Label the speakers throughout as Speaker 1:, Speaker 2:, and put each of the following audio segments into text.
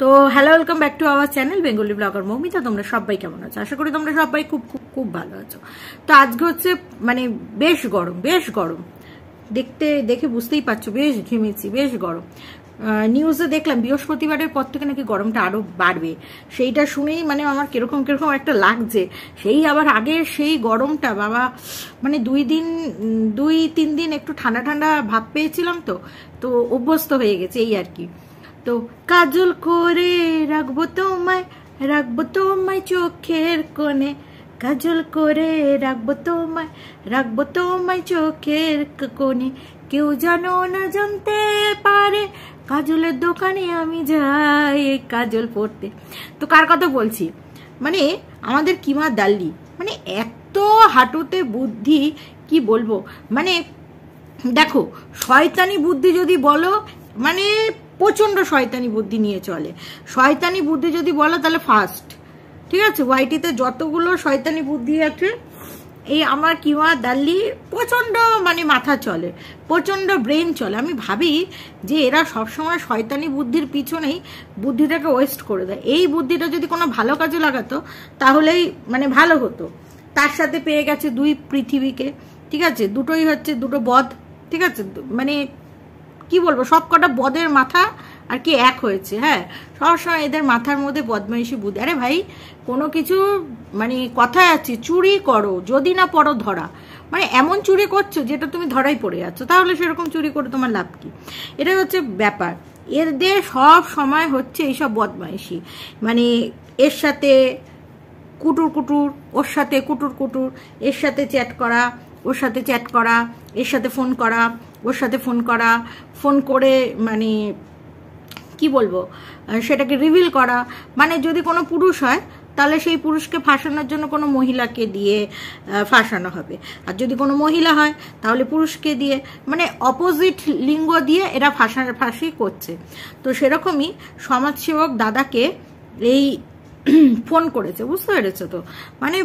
Speaker 1: তো hello welcome back to our channel Bengali blogger Moumita তোমরা সবাই কেমন আছো আশা করি তোমরা সবাই খুব খুব খুব ভালো আছো তো আজকে হচ্ছে মানে বেশ গরম বেশ গরম দেখতে দেখে বুঝতেই পারছো বেশ ঘেমেছি বেশ গরম নিউজে দেখলাম বৃহস্পতিবারের পর থেকে নাকি গরমটা আরও বাড়বে সেইটা শুনেই মানে আমার কিরকম কিরকম একটা লাগছে সেই আবার আগে সেই গরমটা বাবা মানে দুই দিন দুই তিন দিন একটু ঠান্ডা ঠান্ডা ভাব পেয়েছিলাম তো তো অভ্যস্ত হয়ে গেছে এই আর কি তো কাজল করে রাখবো তোমায় রাখবো তোমায় চোখের কোণে কাজল করে রাখবো তোমায় রাখবো তোমায় চোখের কোণে কেউ জানো না জানতে পারে কাজলের দোকানে আমি যাই কাজল পড়তে তো কার কথা বলছি মানে আমাদের কিমা দাল্লি মানে এত হাঁটুতে বুদ্ধি কি বলবো মানে দেখো শয়তানি বুদ্ধি যদি বলো মানে প্রচণ্ড শয়তানি বুদ্ধি নিয়ে চলে শয়তানি বুদ্ধি যদি বলো তাহলে ফার্স্ট ঠিক আছে ওয়াইটিতে যতগুলো শয়তানি বুদ্ধি আছে এই আমার কিমা দাল্লি প্রচণ্ড মানে মাথা চলে প্রচণ্ড ব্রেন চলে আমি ভাবি যে এরা সবসময় শয়তানি বুদ্ধির পিছনেই বুদ্ধিটাকে ওয়েস্ট করে দেয় এই বুদ্ধিটা যদি কোনো ভালো কাজে লাগাতো তাহলেই মানে ভালো হতো তার সাথে পেয়ে গেছে দুই পৃথিবীকে ঠিক আছে দুটোই হচ্ছে দুটো বধ ঠিক আছে মানে কি বলবো সব কটা বদের মাথা আর কি এক হয়েছে হ্যাঁ সবসময় এদের মাথার মধ্যে বদমাইশি বুধ আরে ভাই কোনো কিছু মানে কথায় আছে চুরি করো যদি না পড়ো ধরা মানে এমন চুরি করছো যেটা তুমি ধরাই পড়ে যাচ্ছ তাহলে সেরকম চুরি করে তোমার লাভ কি এটা হচ্ছে ব্যাপার এদের সব সময় হচ্ছে এইসব বদমাইশি মানে এর সাথে কুটুর কুটুর ওর সাথে কুটুর কুটুর এর সাথে চ্যাট করা ওর সাথে চ্যাট করা এর সাথে ফোন করা ওর সাথে ফোন করা ফোন করে মানে কি বলবো সেটাকে রিভিল করা মানে যদি কোনো পুরুষ হয় তাহলে সেই পুরুষকে ফাঁসানোর জন্য কোনো মহিলাকে দিয়ে ফাঁসানো হবে আর যদি কোনো মহিলা হয় তাহলে পুরুষকে দিয়ে মানে অপোজিট লিঙ্গ দিয়ে এরা ফাঁসানো ফাঁসি করছে তো সেরকমই সমাজসেবক দাদাকে এই ফোন করেছে বুঝতে পেরেছো তো মানে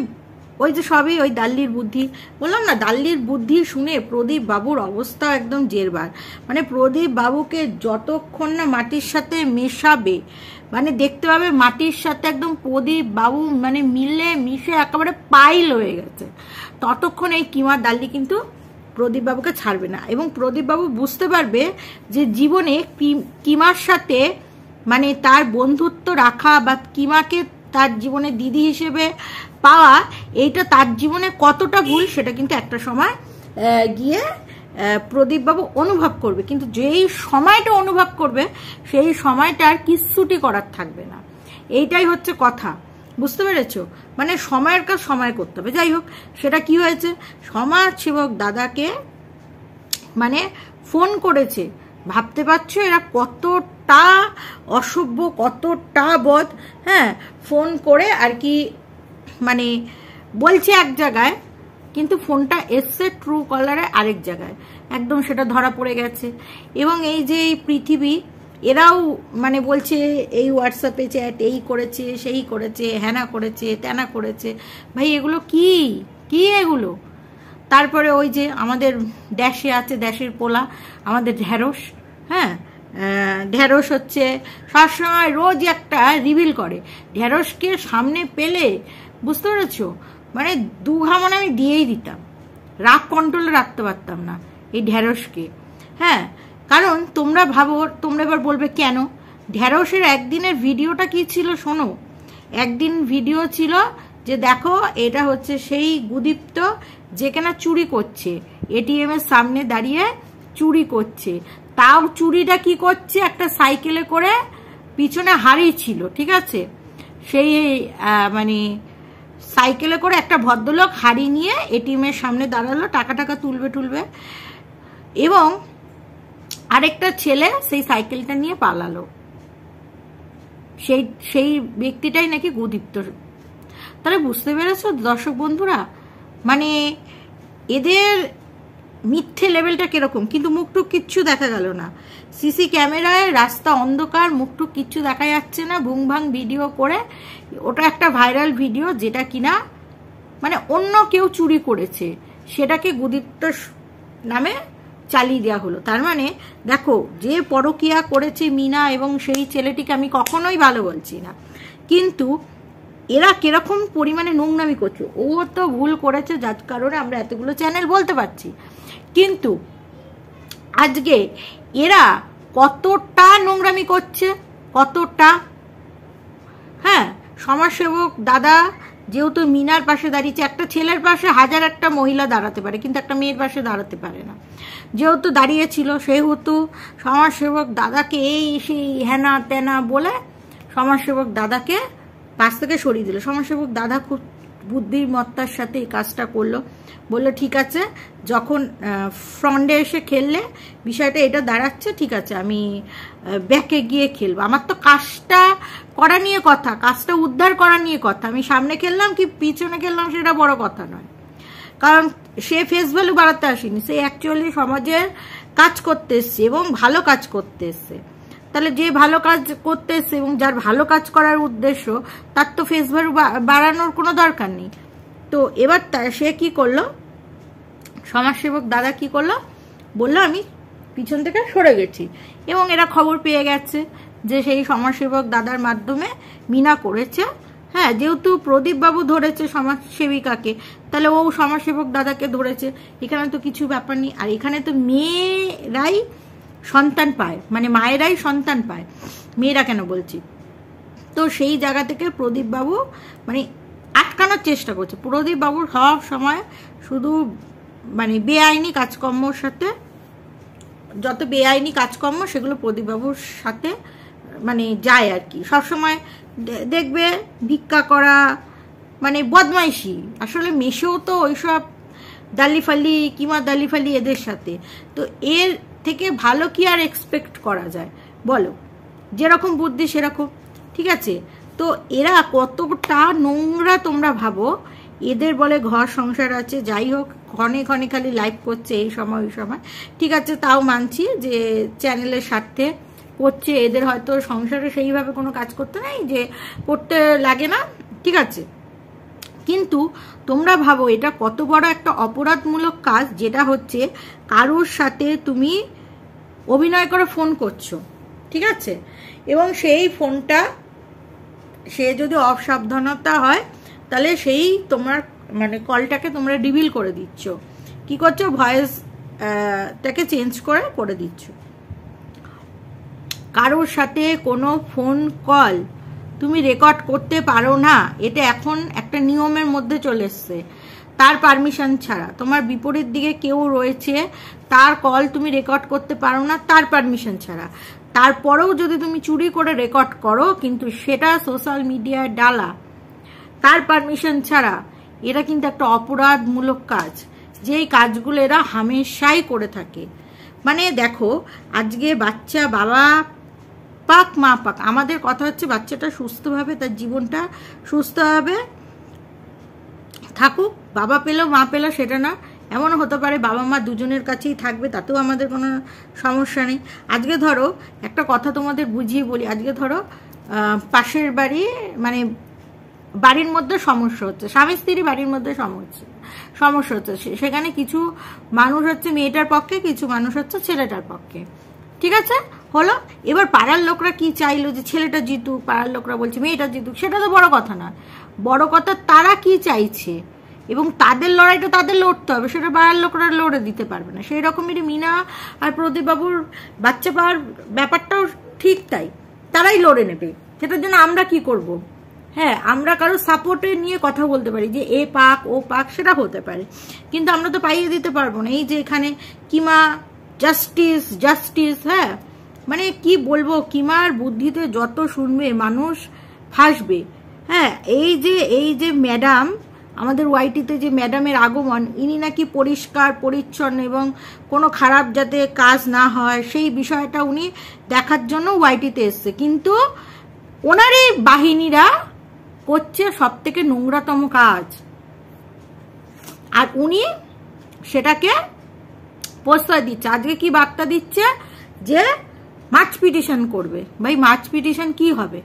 Speaker 1: ওই যে সবই ওই দাল্লির বুদ্ধি বললাম না দাল্লির বুদ্ধি শুনে প্রদীপ বাবুর অবস্থা একদম জেরবার মানে প্রদীপ বাবুকে যতক্ষণ না মাটির সাথে মেশাবে মানে দেখতে পাবে মাটির সাথে একদম প্রদীপ বাবু মানে মিলে মিশে একেবারে পাইল হয়ে গেছে ততক্ষণ এই কিমার দাল্লি কিন্তু প্রদীপবাবুকে ছাড়বে না এবং প্রদীপবাবু বুঝতে পারবে যে জীবনে কিমার সাথে মানে তার বন্ধুত্ব রাখা বা কিমাকে তার জীবনে দিদি হিসেবে পাওয়া এইটা তার জীবনে কতটা ভুল সেটা কিন্তু একটা সময় গিয়ে প্রদীপবাবু অনুভব করবে কিন্তু যেই সময়টা অনুভব করবে সেই সময়টা আর কিচ্ছুটি করার থাকবে না এইটাই হচ্ছে কথা বুঝতে পেরেছ মানে সময়ের কাজ সময় করতে হবে যাই হোক সেটা কি হয়েছে সমাজসেবক দাদাকে মানে ফোন করেছে ভাবতে পারছো এরা কত কতটা অসভ্য কতটা বদ হ্যাঁ ফোন করে আর কি মানে বলছে এক জায়গায় কিন্তু ফোনটা এসছে ট্রু কলারে আরেক জায়গায় একদম সেটা ধরা পড়ে গেছে এবং এই যে এই পৃথিবী এরাও মানে বলছে এই হোয়াটসঅ্যাপে চ্যাট এই করেছে সেই করেছে হ্যানা করেছে ত্যানা করেছে ভাই এগুলো কি কি এগুলো তারপরে ওই যে আমাদের দেশে আছে দেশের পোলা আমাদের ঢ্যাঁড়স হ্যাঁ ঢ্যাঁড়স হচ্ছে সবসময় রোজ একটা রিভিল করে ঢ্যাঁড়সকে সামনে পেলে বুঝতে পেরেছ মানে দু ঘামন আমি দিয়েই দিতাম রাগ কন্ট্রোলে রাখতে পারতাম না এই ঢ্যাঁড়সকে হ্যাঁ কারণ তোমরা ভাবো তোমরা এবার বলবে কেন ঢ্যাঁড়সের একদিনের ভিডিওটা কি ছিল শোনো একদিন ভিডিও ছিল যে দেখো এটা হচ্ছে সেই গুদীপ্ত যে কেনা চুরি করছে এটিএমের সামনে দাঁড়িয়ে চুরি করছে তাও চুরিটা কি করছে একটা সাইকেলে করে পিছনে হারিয়েছিল ঠিক আছে সেই মানে সাইকেলে করে একটা ভদ্রলোক হারি নিয়ে এটিএমের সামনে দাঁড়ালো টাকা টাকা তুলবে তুলবে এবং আরেকটা ছেলে সেই সাইকেলটা নিয়ে পালালো সেই সেই ব্যক্তিটাই নাকি গুদীপ্ত তাহলে বুঝতে পেরেছ দর্শক বন্ধুরা মানে এদের মিথ্যে লেভেলটা কীরকম কিন্তু মুখটুক কিচ্ছু দেখা গেল না সিসি ক্যামেরায় রাস্তা অন্ধকার মুখটুক কিচ্ছু দেখা যাচ্ছে না ভুং ভাং ভিডিও করে ওটা একটা ভাইরাল ভিডিও যেটা কিনা মানে অন্য কেউ চুরি করেছে সেটাকে গুদিত্ব নামে চালিয়ে দেওয়া হলো তার মানে দেখো যে পরকিয়া করেছে মিনা এবং সেই ছেলেটিকে আমি কখনোই ভালো বলছি না কিন্তু এরা কিরকম পরিমাণে নোংরামি করছে ও তো ভুল করেছে যার কারণে আমরা এতগুলো চ্যানেল বলতে পারছি কিন্তু আজকে এরা কতটা নোংরামি করছে কতটা হ্যাঁ সমাজসেবক দাদা যেহেতু মিনার পাশে দাঁড়িয়েছে একটা ছেলের পাশে হাজার একটা মহিলা দাঁড়াতে পারে কিন্তু একটা মেয়ের পাশে দাঁড়াতে পারে না যেহেতু দাঁড়িয়েছিল সেহেতু সমাজসেবক দাদাকে এই সেই হ্যানা তেনা বলে সমাজসেবক দাদাকে পাশ থেকে সরিয়ে দিল সমাজসেবক দাদা খুব বুদ্ধিমত্তার সাথে এই কাজটা করলো বলল ঠিক আছে যখন ফ্রন্টে এসে খেললে বিষয়টা এটা দাঁড়াচ্ছে ঠিক আছে আমি ব্যাকে গিয়ে খেলবো আমার তো কাজটা করা নিয়ে কথা কাজটা উদ্ধার করা নিয়ে কথা আমি সামনে খেললাম কি পিছনে খেললাম সেটা বড় কথা নয় কারণ সে ফেস ভ্যালু বাড়াতে আসেনি সে অ্যাকচুয়ালি সমাজের কাজ করতে এসছে এবং ভালো কাজ করতে এসছে তাহলে যে ভালো কাজ করতেছে এবং যার ভালো কাজ করার উদ্দেশ্য তার তো ফেস ভ্যালু বাড়ানোর কোনো দরকার নেই তো এবার সে কি করলো সমাজসেবক দাদা কি করলো বললো আমি পিছন থেকে সরে গেছি এবং এরা খবর পেয়ে গেছে যে সেই সমাজসেবক দাদার মাধ্যমে মিনা করেছে হ্যাঁ যেহেতু প্রদীপবাবু ধরেছে সমাজসেবিকাকে তাহলে ও সমাজসেবক দাদাকে ধরেছে এখানে তো কিছু ব্যাপার নেই আর এখানে তো মেয়েরাই সন্তান পায় মানে মায়েরাই সন্তান পায় মেয়েরা কেন বলছি তো সেই জায়গা থেকে প্রদীপবাবু মানে আটকানোর চেষ্টা করছে প্রদীপবাবু সব সময় শুধু মানে বেআইনি কাজকর্মর সাথে যত বেআইনি কাজকর্ম সেগুলো প্রদীপবাবুর সাথে মানে যায় আর কি সবসময় দেখবে ভিক্ষা করা মানে বদমাইশি আসলে মেশেও তো ওইসব দালিফালি কিমা দালিফালি এদের সাথে তো এর থেকে ভালো কি আর এক্সপেক্ট করা যায় বলো যেরকম বুদ্ধি সেরকম ঠিক আছে তো এরা কতটা নোংরা তোমরা ভাবো এদের বলে ঘর সংসার আছে যাই হোক ক্ষণে ক্ষণে খালি লাইভ করছে এই সময় ওই সময় ঠিক আছে তাও মানছি যে চ্যানেলের স্বার্থে করছে এদের হয়তো সংসারে সেইভাবে কোনো কাজ করতে নাই যে করতে লাগে না ঠিক আছে কিন্তু তোমরা ভাবো এটা কত বড় একটা অপরাধমূলক কাজ যেটা হচ্ছে কারোর সাথে তুমি অভিনয় করে ফোন করছো ঠিক আছে এবং সেই ফোনটা সে যদি অসাবধানতা হয় তাহলে সেই তোমার মানে কলটাকে তোমরা ডিভিল করে দিচ্ছ কি করছো ভয়েস তাকে চেঞ্জ করে করে দিচ্ছ কারোর সাথে কোনো ফোন কল তুমি রেকর্ড করতে পারো না এটা এখন একটা নিয়মের মধ্যে চলে এসছে তার পারমিশন ছাড়া তোমার বিপরীত দিকে কেউ রয়েছে তার কল তুমি রেকর্ড করতে পারো না তার পারমিশন ছাড়া তারপরেও যদি তুমি চুরি করে রেকর্ড করো কিন্তু সেটা সোশ্যাল মিডিয়ায় ডালা তার পারমিশন ছাড়া এরা কিন্তু একটা অপরাধমূলক কাজ যেই কাজগুলো এরা হামেশাই করে থাকে মানে দেখো আজকে বাচ্চা বাবা পাক মা পাক আমাদের কথা হচ্ছে বাচ্চাটা সুস্থভাবে তার জীবনটা সুস্থভাবে থাকুক বাবা পেলো মা পেলো সেটা না এমনও হতে পারে বাবা মা দুজনের কাছেই থাকবে তাতেও আমাদের কোনো সমস্যা নেই আজকে ধরো একটা কথা তোমাদের বুঝিয়ে বলি আজকে ধরো পাশের বাড়ি মানে বাড়ির মধ্যে সমস্যা হচ্ছে স্বামী স্ত্রী বাড়ির মধ্যে সমস্যা সমস্যা হচ্ছে সেখানে কিছু মানুষ হচ্ছে মেয়েটার পক্ষে কিছু মানুষ হচ্ছে ছেলেটার পক্ষে ঠিক আছে হলো এবার পাড়ার লোকরা কি চাইলো যে ছেলেটা জিতুক পাড়ার লোকরা বলছে মেয়েটা জিতুক সেটা তো বড় কথা না বড় কথা তারা কি চাইছে এবং তাদের লড়াইটা তাদের লড়তে হবে সেটা পাড়ার লোকরা লড়ে দিতে পারবে না সেই রকমেরই মিনা আর প্রদীপবাবুর বাচ্চা পাওয়ার ব্যাপারটাও ঠিক তাই তারাই লড়ে নেবে সেটার জন্য আমরা কি করব। হ্যাঁ আমরা কারো সাপোর্টে নিয়ে কথা বলতে পারি যে এ পাক ও পাক সেটা হতে পারে কিন্তু আমরা তো পাইয়ে দিতে পারবো না এই যে এখানে কিমা জাস্টিস জাস্টিস হ্যাঁ মানে কি বলবো কিমার বুদ্ধিতে যত শুনবে মানুষ ফাঁসবে হ্যাঁ এই যে এই যে ম্যাডাম আমাদের ওয়াইটিতে যে ম্যাডামের আগমন ইনি নাকি পরিষ্কার পরিচ্ছন্ন এবং কোনো খারাপ যাতে কাজ না হয় সেই বিষয়টা উনি দেখার জন্য ওয়াইটিতে এসছে কিন্তু ওনার এই বাহিনীরা করছে সব থেকে নোংরাতম কাজ আর উনি সেটাকে প্রশ্রয় দিচ্ছে আজকে কি বার্তা দিচ্ছে যে মাছ পিটিশন করবে ভাই মাছ পিটিশন কি হবে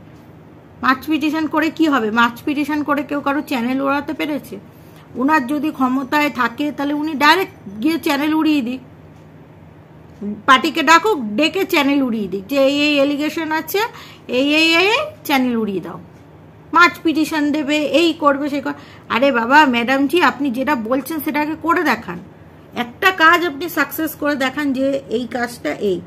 Speaker 1: মাছ পিটিশন করে কি হবে মাছ পিটিশন করে কেউ কারো চ্যানেল ওড়াতে পেরেছে ওনার যদি ক্ষমতায় থাকে তাহলে উনি ডাইরেক্ট গিয়ে চ্যানেল উড়িয়ে দিক পার্টিকে ডাকো ডেকে চ্যানেল উড়িয়ে দিক যে এই এই এলিগেশন আছে এই এই এই চ্যানেল উড়িয়ে দাও মাছ পিটিশন দেবে এই করবে সে আরে বাবা ম্যাডামজি আপনি যেটা বলছেন সেটাকে করে দেখান একটা কাজ আপনি সাকসেস করে দেখান যে এই কাজটা এই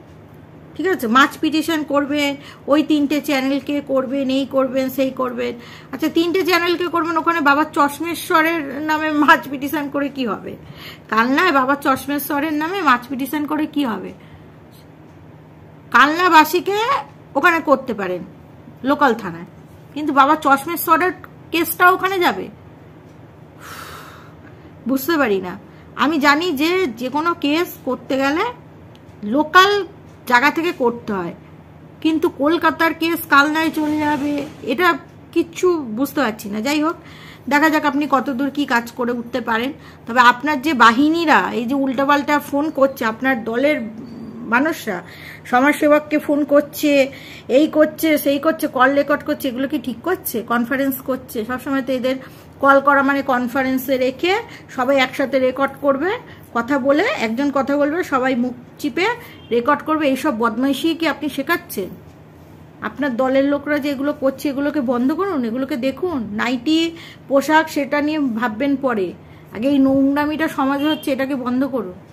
Speaker 1: ঠিক আছে মাছ পিটিশন করবেন ওই তিনটে চ্যানেলকে করবেন এই করবেন সেই করবেন আচ্ছা তিনটে চ্যানেলকে করবেন ওখানে বাবা চশমেশ্বরের নামে মাছ পিটিশন করে কি হবে কালনায় বাবা চশমেশ্বরের নামে মাছ পিটিশন করে কি হবে কালনাবাসীকে ওখানে করতে পারেন লোকাল থানায় কিন্তু বাবা চশমেশ্বরের কেসটা ওখানে যাবে বুঝতে পারি না আমি জানি যে যে কোনো কেস করতে গেলে লোকাল জায়গা থেকে করতে হয় কিন্তু কলকাতার কেস কালনায় চলে যাবে এটা কিচ্ছু বুঝতে পারছি না যাই হোক দেখা যাক আপনি কতদূর কি কাজ করে উঠতে পারেন তবে আপনার যে বাহিনীরা এই যে উল্টাপাল্টা ফোন করছে আপনার দলের মানুষরা সমাজসেবককে ফোন করছে এই করছে সেই করছে কল রেকর্ড করছে এগুলো কি ঠিক করছে কনফারেন্স করছে সবসময় তো এদের কল করা মানে কনফারেন্সে রেখে সবাই একসাথে রেকর্ড করবে কথা বলে একজন কথা বলবে সবাই মুখ চিপে রেকর্ড করবে এইসব বদমাইশি কি আপনি শেখাচ্ছেন আপনার দলের লোকরা যেগুলো করছে এগুলোকে বন্ধ করুন এগুলোকে দেখুন নাইটি পোশাক সেটা নিয়ে ভাববেন পরে আগে এই নোংরামিটা সমাজে হচ্ছে এটাকে বন্ধ করুন